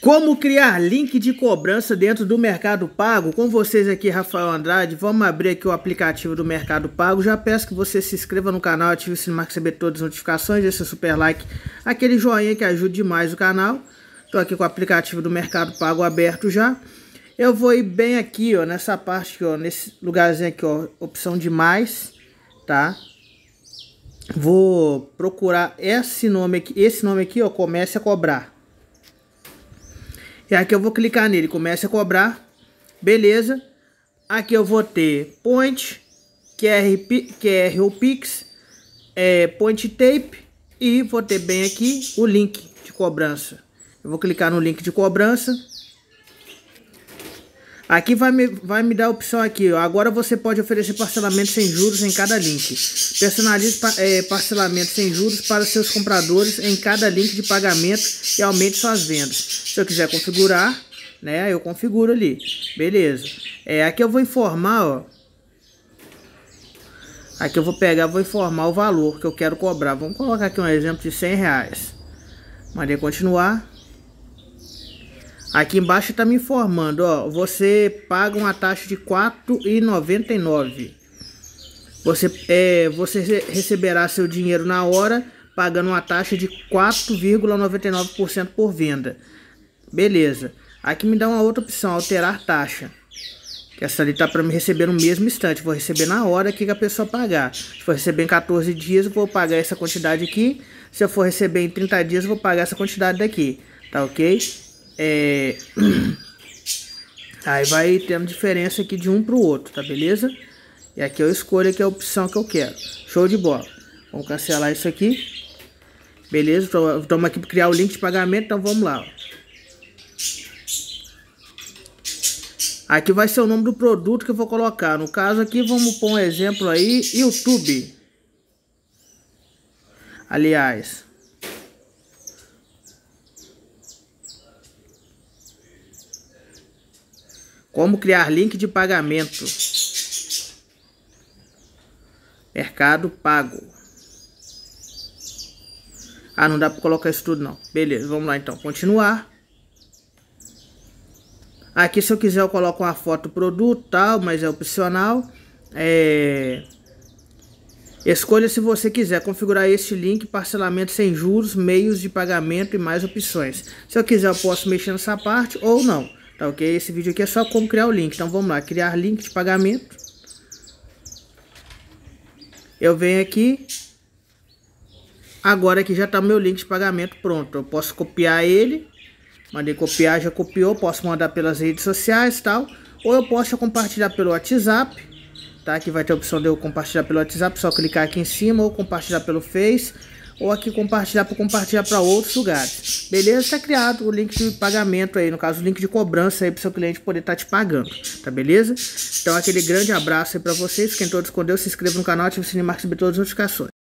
Como criar link de cobrança dentro do Mercado Pago? Com vocês aqui, Rafael Andrade. Vamos abrir aqui o aplicativo do Mercado Pago. Já peço que você se inscreva no canal, ative o sininho para receber todas as notificações, deixe seu super like, aquele joinha que ajuda demais o canal. Estou aqui com o aplicativo do Mercado Pago aberto já. Eu vou ir bem aqui, ó, nessa parte aqui, ó, nesse lugarzinho aqui, ó, opção de mais, tá? Vou procurar esse nome aqui, esse nome aqui, ó, comece a cobrar. E é aqui eu vou clicar nele, começa a cobrar. Beleza. Aqui eu vou ter point, QR, QR ou Pix, é, point tape e vou ter bem aqui o link de cobrança. Eu vou clicar no link de cobrança. Aqui vai me, vai me dar a opção aqui, ó. Agora você pode oferecer parcelamento sem juros em cada link. Personalize é, parcelamento sem juros para seus compradores em cada link de pagamento e aumente suas vendas. Se eu quiser configurar, né, eu configuro ali. Beleza. É, aqui eu vou informar, ó. Aqui eu vou pegar, vou informar o valor que eu quero cobrar. Vamos colocar aqui um exemplo de 100 reais. Mandei continuar. Aqui embaixo está me informando, ó, você paga uma taxa de R$ 4,99. Você, é, você receberá seu dinheiro na hora, pagando uma taxa de 4,99% por venda. Beleza. Aqui me dá uma outra opção, alterar taxa. Que essa ali tá para me receber no mesmo instante. Vou receber na hora que a pessoa pagar. Se for receber em 14 dias, vou pagar essa quantidade aqui. Se eu for receber em 30 dias, vou pagar essa quantidade daqui. Tá ok? É... Aí vai tendo diferença aqui de um para o outro, tá beleza? E aqui eu é escolho aqui é a opção que eu quero. Show de bola. Vamos cancelar isso aqui. Beleza? Então, estamos aqui para criar o link de pagamento, então vamos lá. Aqui vai ser o nome do produto que eu vou colocar. No caso aqui, vamos pôr um exemplo aí, YouTube. Aliás, Como criar link de pagamento. Mercado Pago. Ah, não dá para colocar isso tudo não. Beleza, vamos lá então. Continuar. Aqui se eu quiser eu coloco uma foto do produto tal, mas é opcional. É... Escolha se você quiser configurar este link, parcelamento sem juros, meios de pagamento e mais opções. Se eu quiser eu posso mexer nessa parte ou não. Tá ok? Esse vídeo aqui é só como criar o link. Então vamos lá, criar link de pagamento. Eu venho aqui. Agora aqui já está meu link de pagamento pronto. Eu posso copiar ele. Mandei copiar, já copiou. Posso mandar pelas redes sociais e tal. Ou eu posso compartilhar pelo WhatsApp. Tá? Aqui vai ter a opção de eu compartilhar pelo WhatsApp. Só clicar aqui em cima ou compartilhar pelo Face ou aqui compartilhar para compartilhar para outros lugares. Beleza? Está criado o link de pagamento aí, no caso, o link de cobrança aí para seu cliente poder estar tá te pagando, tá beleza? Então, aquele grande abraço aí para vocês. Quem todos com Deus, se inscreva no canal, ative o sininho e marque todas as notificações.